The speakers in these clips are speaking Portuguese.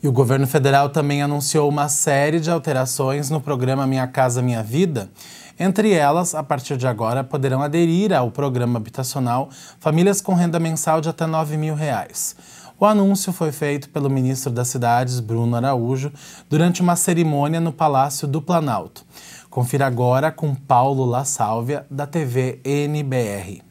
E o governo federal também anunciou uma série de alterações no programa Minha Casa Minha Vida. Entre elas, a partir de agora, poderão aderir ao programa habitacional famílias com renda mensal de até R$ 9 mil. Reais. O anúncio foi feito pelo ministro das Cidades, Bruno Araújo, durante uma cerimônia no Palácio do Planalto. Confira agora com Paulo La Sálvia, da TV NBR.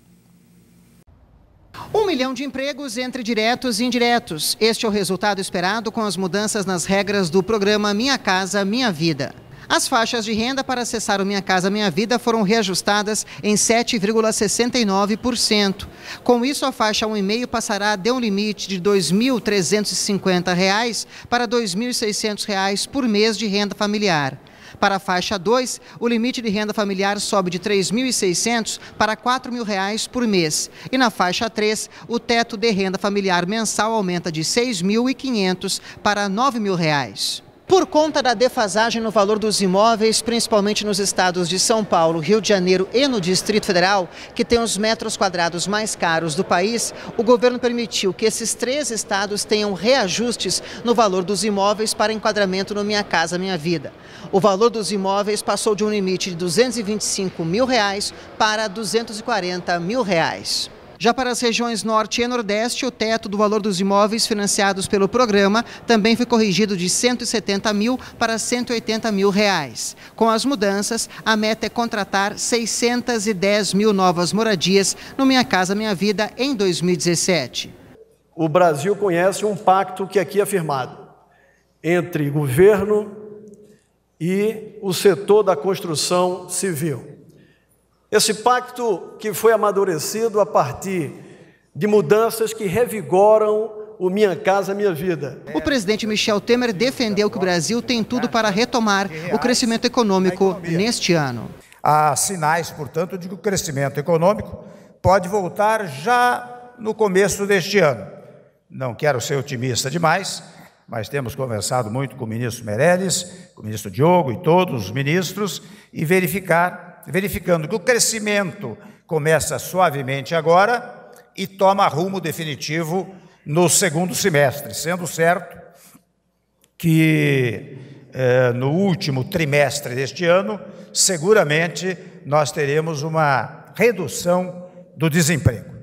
Um milhão de empregos entre diretos e indiretos. Este é o resultado esperado com as mudanças nas regras do programa Minha Casa Minha Vida. As faixas de renda para acessar o Minha Casa Minha Vida foram reajustadas em 7,69%. Com isso, a faixa 1,5 passará de um limite de R$ 2.350 para R$ 2.600 por mês de renda familiar. Para a faixa 2, o limite de renda familiar sobe de R$ 3.600 para R$ 4.000 por mês. E na faixa 3, o teto de renda familiar mensal aumenta de R$ 6.500 para R$ 9.000. Por conta da defasagem no valor dos imóveis, principalmente nos estados de São Paulo, Rio de Janeiro e no Distrito Federal, que tem os metros quadrados mais caros do país, o governo permitiu que esses três estados tenham reajustes no valor dos imóveis para enquadramento no Minha Casa Minha Vida. O valor dos imóveis passou de um limite de R$ 225 mil reais para R$ 240 mil reais. Já para as regiões Norte e Nordeste, o teto do valor dos imóveis financiados pelo programa também foi corrigido de 170 mil para 180 mil reais. Com as mudanças, a meta é contratar 610 mil novas moradias no Minha Casa Minha Vida em 2017. O Brasil conhece um pacto que aqui é firmado entre governo e o setor da construção civil. Esse pacto que foi amadurecido a partir de mudanças que revigoram o Minha Casa Minha Vida. O presidente Michel Temer defendeu que o Brasil tem tudo para retomar o crescimento econômico neste ano. Há sinais, portanto, de que o crescimento econômico pode voltar já no começo deste ano. Não quero ser otimista demais, mas temos conversado muito com o ministro Meirelles, com o ministro Diogo e todos os ministros e verificar verificando que o crescimento começa suavemente agora e toma rumo definitivo no segundo semestre, sendo certo que eh, no último trimestre deste ano, seguramente nós teremos uma redução do desemprego.